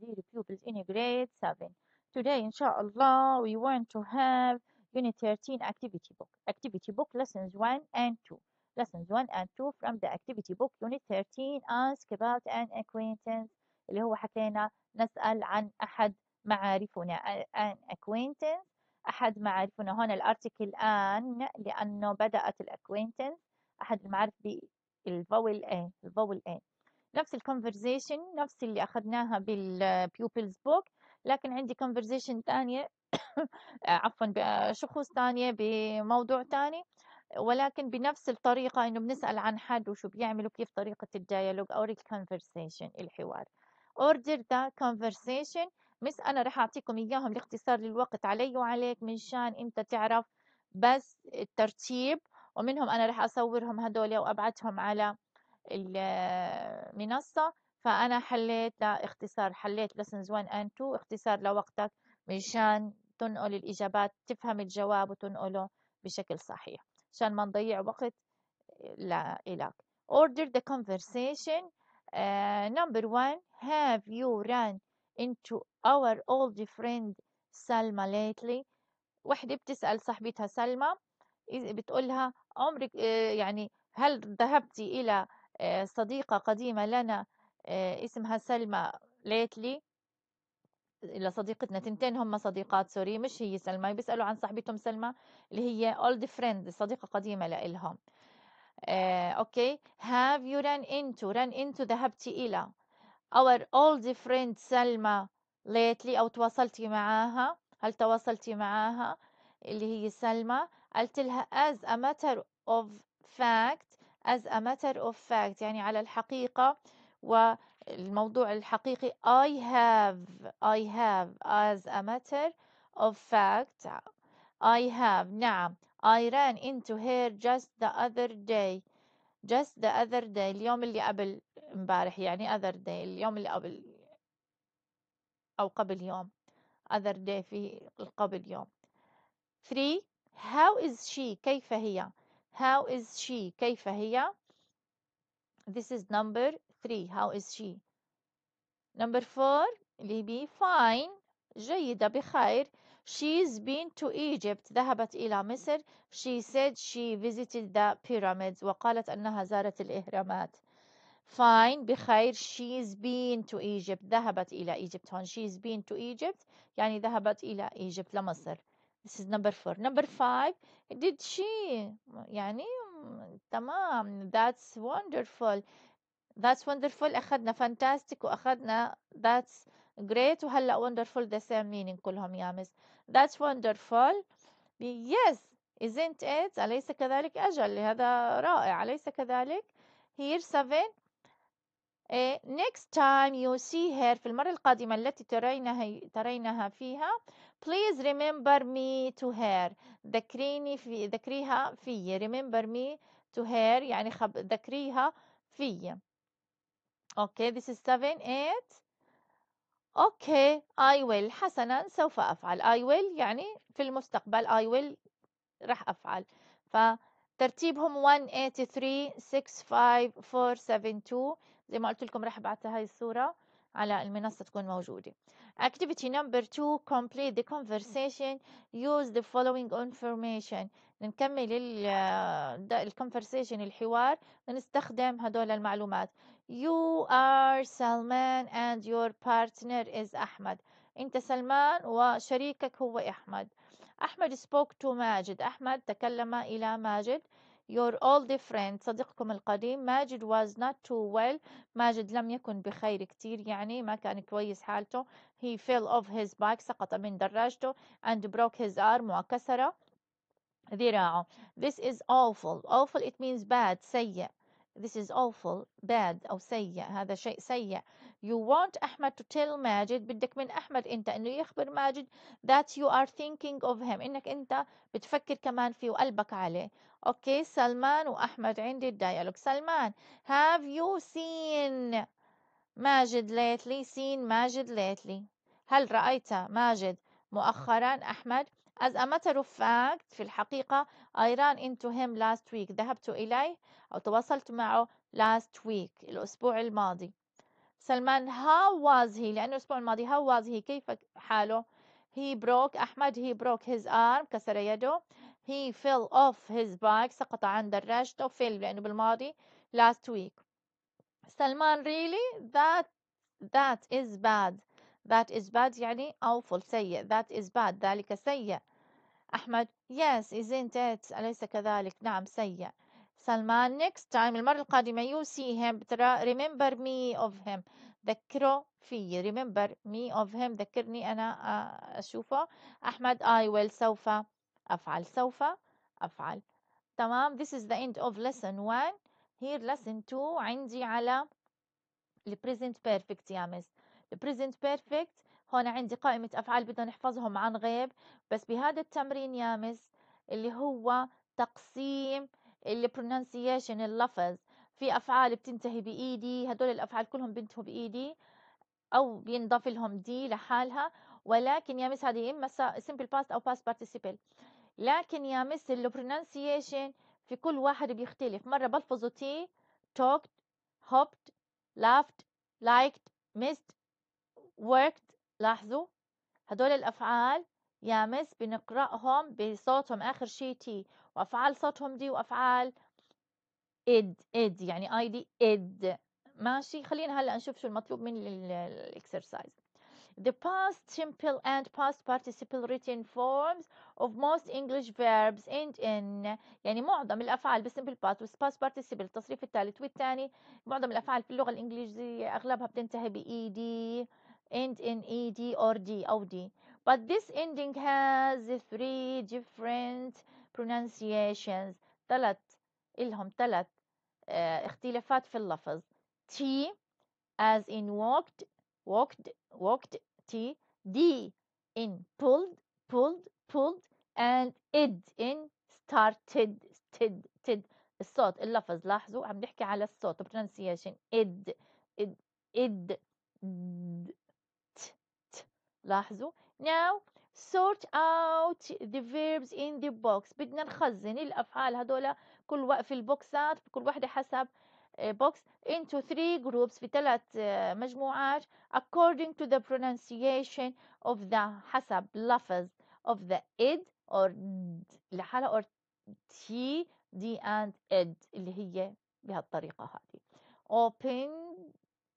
dear pupils in grade 7 today إن شاء الله we want to have unit 13 activity book activity book lessons 1 and 2 lessons 1 and 2 from the activity book unit 13 ask about an acquaintance اللي هو حكينا نسأل عن أحد معارفنا an acquaintance أحد معارفنا هنا الارتكل آن لأنه بدأت الأكوينتنس أحد المعارف بالفول A الفول A نفس الكونفرزيشن نفس اللي أخذناها بالبيوبلز بوك لكن عندي كونفرزيشن ثانية عفوا بشخص ثانية بموضوع ثاني ولكن بنفس الطريقة إنه بنسأل عن حد وشو بيعمل وكيف طريقة الديالوج أو الكونفرسيشن الحوار order the conversation مس أنا رح أعطيكم إياهم لاختصار للوقت علي وعليك منشان أنت تعرف بس الترتيب ومنهم أنا رح أصورهم هدول وأبعتهم على المنصة فأنا حليت لاختصار حليت lessons 1 and 2 اختصار لوقتك مشان تنقل الإجابات تفهم الجواب وتنقله بشكل صحيح عشان ما نضيع وقت لإلك order the conversation uh, number one have you run into our old friend سلمى lately وحدة بتسأل صاحبتها سلمى بتقولها عمرك آه، يعني هل ذهبتي إلى آه، صديقة قديمة لنا آه، اسمها سلمى ليتلي لصديقتنا تنتين هم صديقات سوري مش هي سلمى بيسألوا عن صاحبتهم سلمى اللي هي اولد فريند صديقة قديمة لإلهم آه، اوكي have you run into run into ذهبتي إلى our old friend سلمى lately أو تواصلتي معاها هل تواصلتي معاها اللي هي سلمى قلت لها as a matter of fact as a matter of fact يعني على الحقيقة والموضوع الحقيقي I have I have as a matter of fact I have نعم I ran into her just the other day just the other day اليوم اللي قبل امبارح يعني other day اليوم اللي قبل أو قبل يوم other day في قبل يوم 3 how is she كيف هي How is she كيف هي This is number three. How is she Number four. Libby, fine جيدة بخير She's been to Egypt ذهبت إلى مصر She said she visited the pyramids وقالت أنها زارت الإهرامات Fine بخير She's been to Egypt ذهبت إلى إيجيبت هون She's been to Egypt يعني ذهبت إلى إيجيبت لمصر This is number four. Number five, did she يعني تمام that's wonderful that's wonderful أخذنا fantastic وأخذنا that's great وهلا wonderful the same meaning كلهم يا مس that's wonderful yes isn't it أليس كذلك أجل هذا رائع أليس كذلك here seven next time you see her في المرة القادمة التي ترينها ترينها فيها Please remember me to her ذكريني في ذكريها في remember me to her يعني خب... ذكريها في okay this is seven eight okay I will حسنا سوف أفعل I will يعني في المستقبل I will راح أفعل فترتيبهم one eight three six five four seven two زي ما قلت لكم راح ابعت هاي الصورة على المنصة تكون موجودة activity number two complete the conversation use the following information نكمل ال conversation الحوار نستخدم هدول المعلومات you are Salman and your partner is أحمد أنت سلمان وشريكك هو أحمد أحمد spoke to ماجد أحمد تكلم إلى ماجد You're all different صديقكم القديم ماجد was not too well ماجد لم يكن بخير كتير يعني ما كان كويس حالته he fell off his bike سقط من دراجته and broke his arm وكسر ذراعه this is awful awful it means bad سيء this is awful bad أو سيء هذا شيء سيء you want أحمد to tell ماجد بدك من أحمد أنت أنه يخبر ماجد that you are thinking of him أنك أنت بتفكر كمان فيه وقلبك عليه أوكي سلمان وأحمد عندي الديالوج سلمان have you seen ماجد lately seen ماجد lately هل رأيت ماجد مؤخرا أحمد As a matter of fact في الحقيقة I ran into him last week ذهبت إليه أو تواصلت معه last week الأسبوع الماضي سلمان how was he لأنه الأسبوع الماضي how was he كيف حاله he broke أحمد he broke his arm كسر يده he fell off his bike سقط عن دراجته fell لأنه بالماضي last week سلمان really that that is bad That is bad يعني awful سيء That is bad ذلك سيء أحمد Yes isn't it أليس كذلك نعم سيء سلمان next time المرة القادمة you see him ترى remember me of him ذكره في remember me of him ذكرني أنا أشوفه أحمد I will سوف أفعل سوف أفعل تمام this is the end of lesson one. here lesson two عندي على present perfect يا مس present perfect هون عندي قائمة أفعال بدنا نحفظهم عن غيب بس بهذا التمرين يا مس اللي هو تقسيم اللي pronunciation اللفظ في أفعال بتنتهي بإيدي هدول الأفعال كلهم بينتهوا بإيدي أو بينضاف لهم دي لحالها ولكن يا مس هذه إما simple past أو past participle لكن يا مس pronunciation في كل واحد بيختلف مرة بلفظه تي talked hopped laughed liked missed worked لاحظوا هدول الأفعال يا مس بنقرأهم بصوتهم آخر شيء تي وأفعال صوتهم دي وأفعال إد إد يعني اي دي إد ماشي خلينا هلا نشوف شو المطلوب من الاكسرسايز The past simple and past participle written forms of most English verbs end in يعني معظم الأفعال بالsimple past والpast participle التصريف الثالث والثاني معظم الأفعال في اللغة الإنجليزية أغلبها بتنتهي ب ed end in ed or d or oh, d but this ending has three different pronunciations ثلاث إلهم ثلاث اختلافات في اللفظ T as in walked walked walked T D in pulled pulled pulled and id in started started تد الصوت اللفظ لاحظوا عم نحكي على الصوت pronunciation id id id لاحظوا now sort out the verbs in the box بدنا نخزن الأفعال هدول كل وقت في البوكسات كل واحدة حسب box into three groups في ثلاث مجموعات according to the pronunciation of the حسب لفظ of the id or لحالة or t d and id اللي هي بهالطريقة هذه open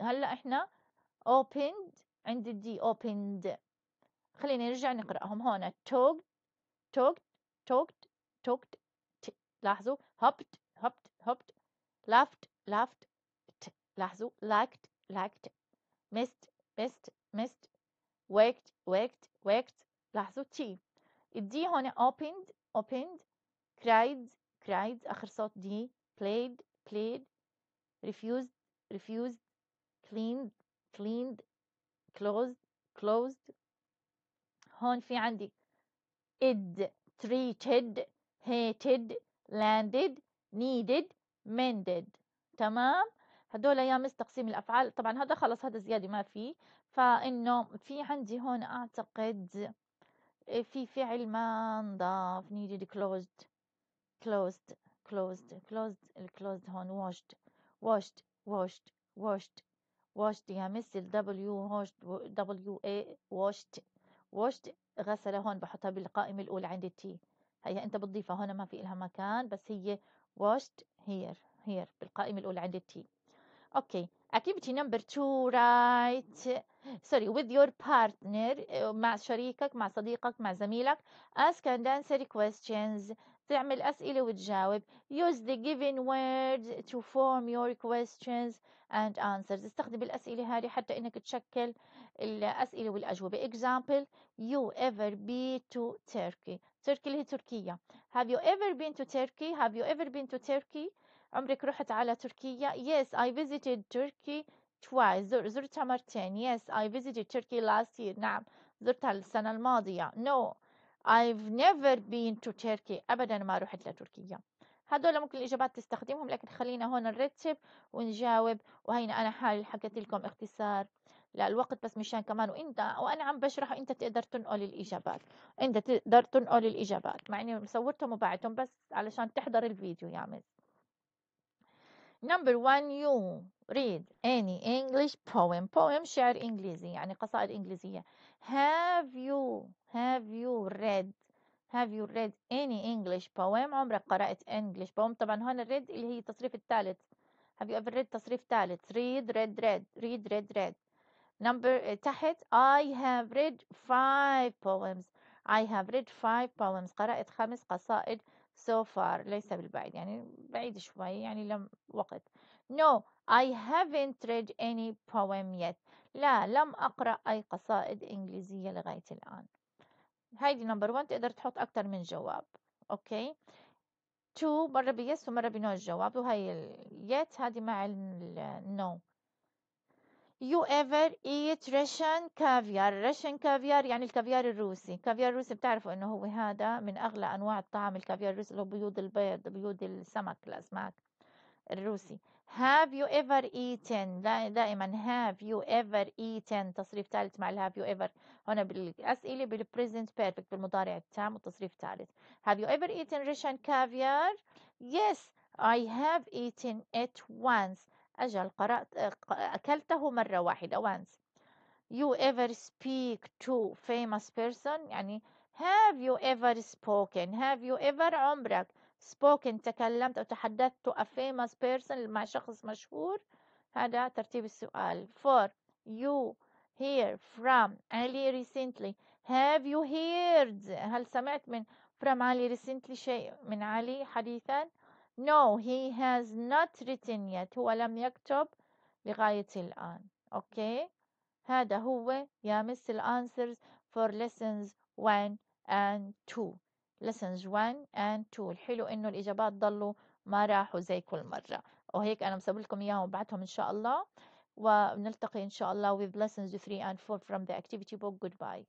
هلا احنا opened عندي دي opened خلينا نرجع نقرأهم هنا talked talked talked talked لاحظوا hopped hopped hopped laughed laughed لاحظوا liked liked missed missed missed waked waked waked لاحظوا تي الدي هنا opened opened cried cried آخر صوت دي played played refused refused cleaned cleaned closed closed هون في عندي id treated hated landed needed mended تمام هدول يا مس تقسيم الافعال طبعا هذا خلص هذا زياده ما في فانه في عندي هون اعتقد في فعل ما نضاف needed closed closed closed closed الكلوزد هون washed washed washed washed washed يمثل يعني W washed W A washed washed غسل هون بحطها بالقائمة الأولى عند التي هي أنت بتضيفها هون ما في إلها مكان بس هي washed here here بالقائمة الأولى عند التي أوكي activity number two right sorry with your partner مع شريكك مع صديقك مع زميلك ask and answer questions تعمل أسئلة وتجاوب use the given words to form your questions and answers استخدم الأسئلة هذه حتى إنك تشكل الأسئلة والأجوبة example you ever been to Turkey تركي اللي هي تركيا have you ever been to Turkey have you ever been to Turkey عمرك رحت على تركيا yes I visited Turkey twice زر زرتها مرتين yes I visited Turkey last year نعم زرتها السنة الماضية no I've never been to Turkey أبدا ما رحت لتركيا هذول ممكن الإجابات تستخدمهم لكن خلينا هون نرتب ونجاوب وهينا أنا حالي حكيت لكم اختصار للوقت بس مشان كمان وانت وانا عم بشرح وإنت تقدر تنقل الاجابات انت تقدر تنقل الاجابات مع اني صورتهم وبعتهم بس علشان تحضر الفيديو يا مس number one you read any English poem poem شعر انجليزي يعني قصائد انجليزيه have you have you read have you read any English poem عمرك قرأت English poem طبعا هنا read اللي هي التصريف الثالث have you ever read تصريف ثالث read read read read read read number تحت I have read five poems I have read five poems قرأت خمس قصائد so far ليس بالبعيد يعني بعيد شوي يعني لم وقت no I haven't read any poem yet لا لم أقرأ أي قصائد إنجليزية لغاية الآن هيدي نمبر 1 تقدر تحط اكثر من جواب أوكي تو مرة بيس ومرة بنو الجواب وهي اليت هذه مع النو يو ايفر ايت ريشن كافيار ريشن كافيار يعني الكافيار الروسي الكافيار الروسي بتعرفوا انه هو هذا من اغلى انواع الطعام الكافيار الروسي اللي هو بيوض البيض بيوض السمك الاسماك الروسي have you ever eaten دائما have you ever eaten تصريف ثالث مع ال have you ever هنا بالأسئلة بالpresent perfect بالمضارع التام والتصريف الثالث have you ever eaten Russian caviar yes I have eaten it once أجل قرأت أكلته مرة واحدة once you ever speak to famous person يعني have you ever spoken have you ever عمرك spoken تكلمت أو تحدثت a famous person مع شخص مشهور هذا ترتيب السؤال for you hear from Ali recently have you heard هل سمعت من from Ali recently شيء من علي حديثا no he has not written yet هو لم يكتب لغاية الآن okay. هذا هو يا مس الانسرز for lessons 1 and 2 lessons 1 and 2 الحلو انه الاجابات ضلوا ما راحوا زي كل مرة وهيك انا مسوي لكم اياهم وبعتهم ان شاء الله ونلتقي ان شاء الله with lessons 3 and 4 from the activity book goodbye